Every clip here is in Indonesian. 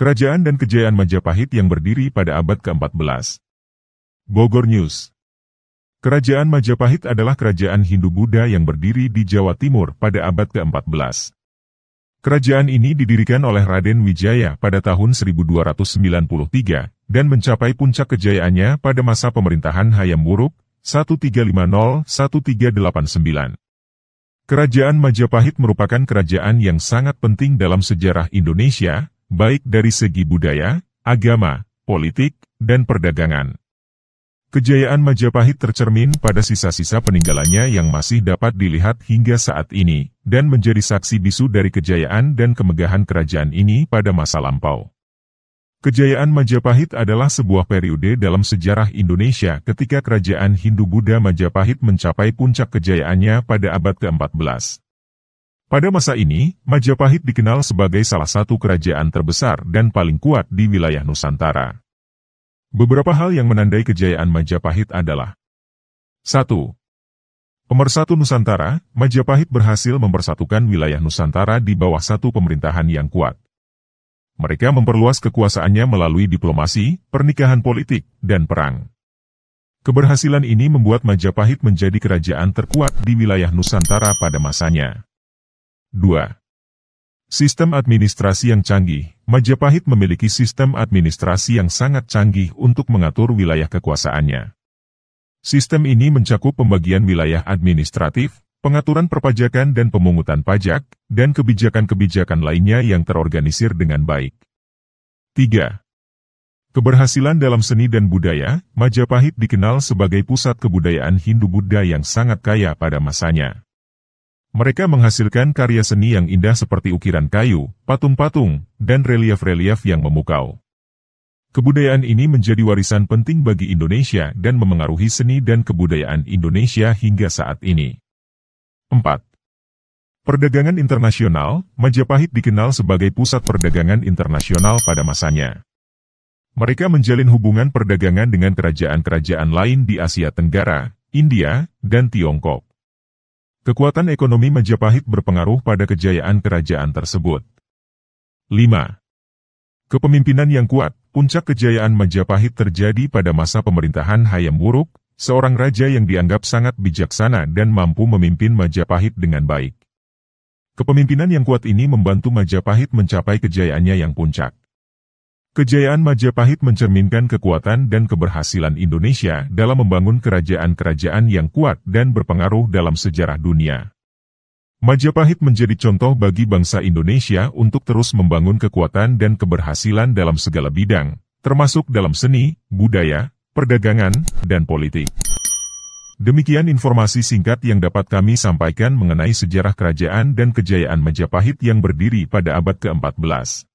Kerajaan dan Kejayaan Majapahit yang berdiri pada abad ke-14. Bogor News Kerajaan Majapahit adalah kerajaan Hindu-Buddha yang berdiri di Jawa Timur pada abad ke-14. Kerajaan ini didirikan oleh Raden Wijaya pada tahun 1293 dan mencapai puncak kejayaannya pada masa pemerintahan Hayam Wuruk 1350-1389. Kerajaan Majapahit merupakan kerajaan yang sangat penting dalam sejarah Indonesia baik dari segi budaya, agama, politik, dan perdagangan. Kejayaan Majapahit tercermin pada sisa-sisa peninggalannya yang masih dapat dilihat hingga saat ini, dan menjadi saksi bisu dari kejayaan dan kemegahan kerajaan ini pada masa lampau. Kejayaan Majapahit adalah sebuah periode dalam sejarah Indonesia ketika kerajaan Hindu-Buddha Majapahit mencapai puncak kejayaannya pada abad ke-14. Pada masa ini, Majapahit dikenal sebagai salah satu kerajaan terbesar dan paling kuat di wilayah Nusantara. Beberapa hal yang menandai kejayaan Majapahit adalah 1. Pemersatu Nusantara, Majapahit berhasil mempersatukan wilayah Nusantara di bawah satu pemerintahan yang kuat. Mereka memperluas kekuasaannya melalui diplomasi, pernikahan politik, dan perang. Keberhasilan ini membuat Majapahit menjadi kerajaan terkuat di wilayah Nusantara pada masanya. 2. Sistem administrasi yang canggih Majapahit memiliki sistem administrasi yang sangat canggih untuk mengatur wilayah kekuasaannya. Sistem ini mencakup pembagian wilayah administratif, pengaturan perpajakan dan pemungutan pajak, dan kebijakan-kebijakan lainnya yang terorganisir dengan baik. 3. Keberhasilan dalam seni dan budaya, Majapahit dikenal sebagai pusat kebudayaan Hindu-Buddha yang sangat kaya pada masanya. Mereka menghasilkan karya seni yang indah seperti ukiran kayu, patung-patung, dan relief-relief yang memukau. Kebudayaan ini menjadi warisan penting bagi Indonesia dan memengaruhi seni dan kebudayaan Indonesia hingga saat ini. 4. Perdagangan internasional, Majapahit dikenal sebagai pusat perdagangan internasional pada masanya. Mereka menjalin hubungan perdagangan dengan kerajaan-kerajaan lain di Asia Tenggara, India, dan Tiongkok. Kekuatan ekonomi Majapahit berpengaruh pada kejayaan kerajaan tersebut. 5. Kepemimpinan yang kuat, puncak kejayaan Majapahit terjadi pada masa pemerintahan Hayam Wuruk, seorang raja yang dianggap sangat bijaksana dan mampu memimpin Majapahit dengan baik. Kepemimpinan yang kuat ini membantu Majapahit mencapai kejayaannya yang puncak. Kejayaan Majapahit mencerminkan kekuatan dan keberhasilan Indonesia dalam membangun kerajaan-kerajaan yang kuat dan berpengaruh dalam sejarah dunia. Majapahit menjadi contoh bagi bangsa Indonesia untuk terus membangun kekuatan dan keberhasilan dalam segala bidang, termasuk dalam seni, budaya, perdagangan, dan politik. Demikian informasi singkat yang dapat kami sampaikan mengenai sejarah kerajaan dan kejayaan Majapahit yang berdiri pada abad ke-14.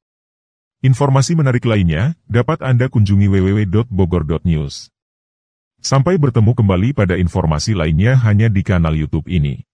Informasi menarik lainnya dapat Anda kunjungi www.bogor.news. Sampai bertemu kembali pada informasi lainnya hanya di kanal YouTube ini.